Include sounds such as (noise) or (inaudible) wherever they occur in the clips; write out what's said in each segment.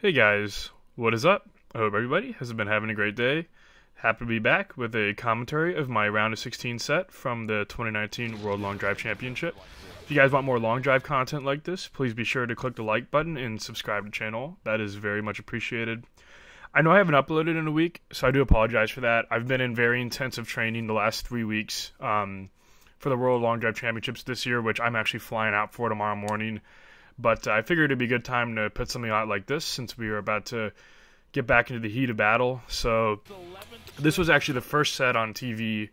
Hey guys, what is up? I hope everybody has been having a great day. Happy to be back with a commentary of my round of 16 set from the 2019 World Long Drive Championship. If you guys want more long drive content like this, please be sure to click the like button and subscribe to the channel. That is very much appreciated. I know I haven't uploaded in a week, so I do apologize for that. I've been in very intensive training the last three weeks um, for the World Long Drive Championships this year, which I'm actually flying out for tomorrow morning. But I figured it'd be a good time to put something out like this since we were about to get back into the heat of battle. So this was actually the first set on TV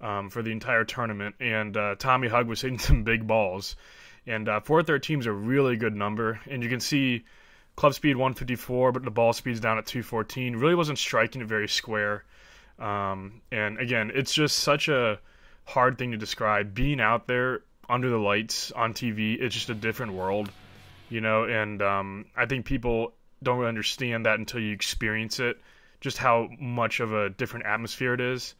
um, for the entire tournament, and uh, Tommy Hug was (laughs) hitting some big balls. And uh, 413 is a really good number, and you can see club speed 154, but the ball speed's down at 214. Really wasn't striking it very square. Um, and again, it's just such a hard thing to describe. Being out there under the lights on TV, it's just a different world you know, and um, I think people don't understand that until you experience it, just how much of a different atmosphere it is.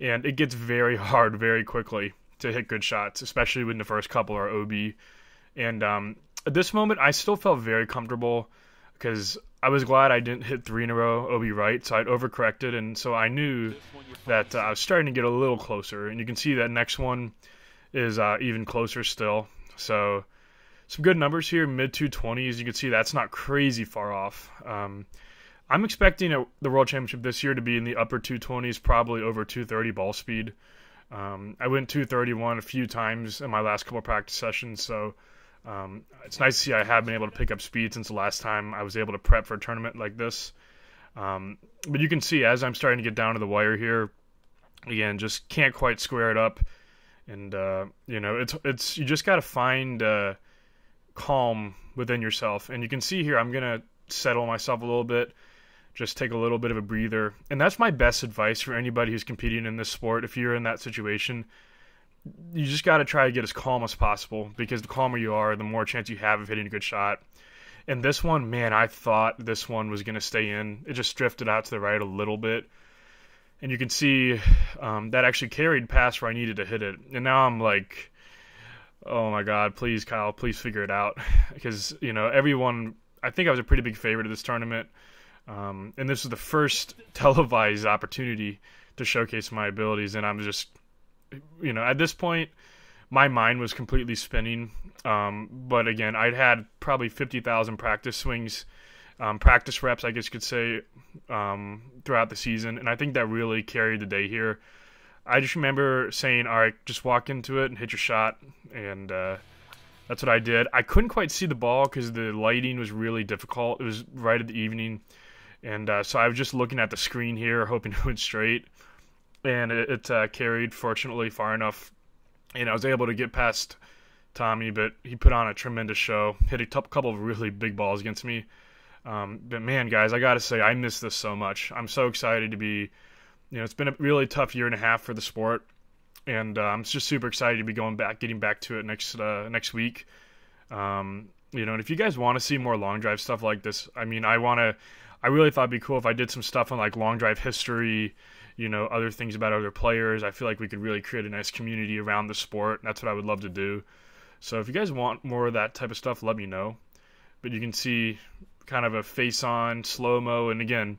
And it gets very hard very quickly to hit good shots, especially when the first couple are OB. And um, at this moment, I still felt very comfortable because I was glad I didn't hit three in a row OB right, so I'd overcorrected. And so I knew that uh, I was starting to get a little closer. And you can see that next one is uh, even closer still. So some good numbers here, mid 220s. You can see that's not crazy far off. Um, I'm expecting a, the World Championship this year to be in the upper 220s, probably over 230 ball speed. Um, I went 231 a few times in my last couple practice sessions, so um, it's nice to see I have been able to pick up speed since the last time I was able to prep for a tournament like this. Um, but you can see as I'm starting to get down to the wire here, again, just can't quite square it up, and uh, you know, it's it's you just got to find. Uh, calm within yourself. And you can see here, I'm going to settle myself a little bit, just take a little bit of a breather. And that's my best advice for anybody who's competing in this sport. If you're in that situation, you just got to try to get as calm as possible because the calmer you are, the more chance you have of hitting a good shot. And this one, man, I thought this one was going to stay in. It just drifted out to the right a little bit. And you can see um, that actually carried past where I needed to hit it. And now I'm like oh my god, please Kyle, please figure it out because (laughs) you know everyone. I think I was a pretty big favorite of this tournament, um, and this was the first (laughs) televised opportunity to showcase my abilities, and I'm just, you know, at this point. My mind was completely spinning, um, but again, I'd had probably fifty thousand practice swings, um, practice reps, I guess you could say, um, throughout the season. And I think that really carried the day here. I just remember saying, all right, just walk into it and hit your shot. And uh, that's what I did. I couldn't quite see the ball because the lighting was really difficult. It was right at the evening. And uh, so I was just looking at the screen here, (laughs) hoping it went straight. And it, it uh, carried, fortunately, far enough. And I was able to get past Tommy, but he put on a tremendous show. Hit a couple of really big balls against me. Um, but man, guys, I got to say, I miss this so much. I'm so excited to be you know, it's been a really tough year and a half for the sport, and uh, I'm just super excited to be going back, getting back to it next uh, next week. Um, you know, and if you guys want to see more long drive stuff like this, I mean, I want to. I really thought it'd be cool if I did some stuff on like long drive history, you know, other things about other players. I feel like we could really create a nice community around the sport. that's what I would love to do. So if you guys want more of that type of stuff, let me know. But you can see kind of a face on slow mo, and again,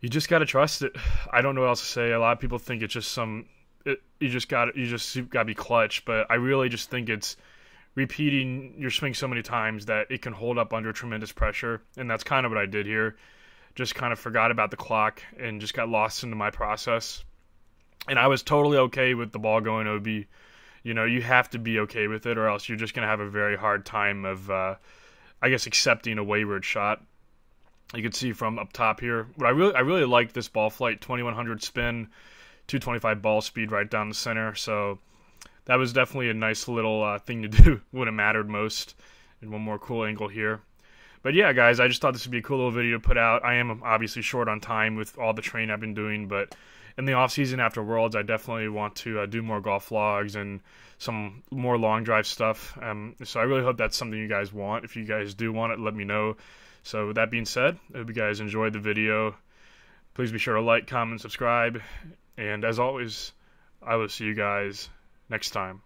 you just got to trust it. (sighs) I don't know what else to say. A lot of people think it's just some. It, you just got you just got to be clutch, but I really just think it's repeating your swing so many times that it can hold up under tremendous pressure, and that's kind of what I did here. Just kind of forgot about the clock and just got lost into my process, and I was totally okay with the ball going OB. You know, you have to be okay with it, or else you're just gonna have a very hard time of, uh, I guess, accepting a wayward shot you can see from up top here. But I really, I really like this ball flight, 2100 spin, 225 ball speed right down the center. So that was definitely a nice little uh, thing to (laughs) do when it mattered most. And one more cool angle here. But yeah, guys, I just thought this would be a cool little video to put out. I am obviously short on time with all the training I've been doing, but in the off season after Worlds, I definitely want to uh, do more golf vlogs and some more long drive stuff. Um, so I really hope that's something you guys want. If you guys do want it, let me know. So with that being said, I hope you guys enjoyed the video. Please be sure to like, comment, subscribe, and as always, I will see you guys next time.